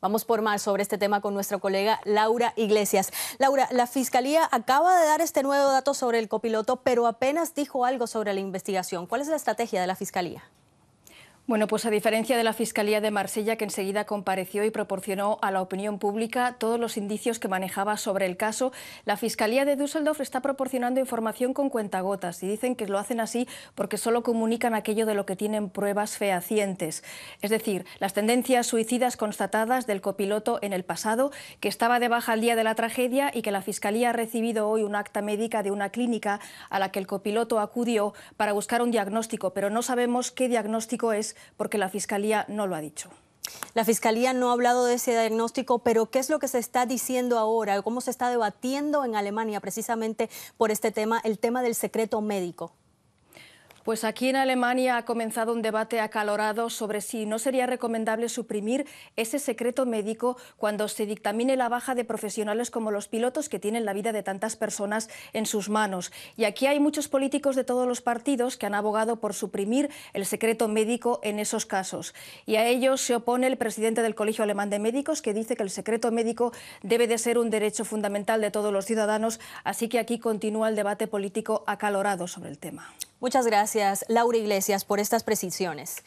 Vamos por más sobre este tema con nuestra colega Laura Iglesias. Laura, la Fiscalía acaba de dar este nuevo dato sobre el copiloto, pero apenas dijo algo sobre la investigación. ¿Cuál es la estrategia de la Fiscalía? Bueno, pues a diferencia de la Fiscalía de Marsella, que enseguida compareció y proporcionó a la opinión pública todos los indicios que manejaba sobre el caso, la Fiscalía de Düsseldorf está proporcionando información con cuentagotas y dicen que lo hacen así porque solo comunican aquello de lo que tienen pruebas fehacientes. Es decir, las tendencias suicidas constatadas del copiloto en el pasado, que estaba de baja al día de la tragedia y que la Fiscalía ha recibido hoy un acta médica de una clínica a la que el copiloto acudió para buscar un diagnóstico, pero no sabemos qué diagnóstico es porque la Fiscalía no lo ha dicho. La Fiscalía no ha hablado de ese diagnóstico, pero ¿qué es lo que se está diciendo ahora? ¿Cómo se está debatiendo en Alemania precisamente por este tema, el tema del secreto médico? Pues aquí en Alemania ha comenzado un debate acalorado sobre si no sería recomendable suprimir ese secreto médico cuando se dictamine la baja de profesionales como los pilotos que tienen la vida de tantas personas en sus manos. Y aquí hay muchos políticos de todos los partidos que han abogado por suprimir el secreto médico en esos casos. Y a ellos se opone el presidente del Colegio Alemán de Médicos que dice que el secreto médico debe de ser un derecho fundamental de todos los ciudadanos. Así que aquí continúa el debate político acalorado sobre el tema. Muchas gracias, Laura Iglesias, por estas precisiones.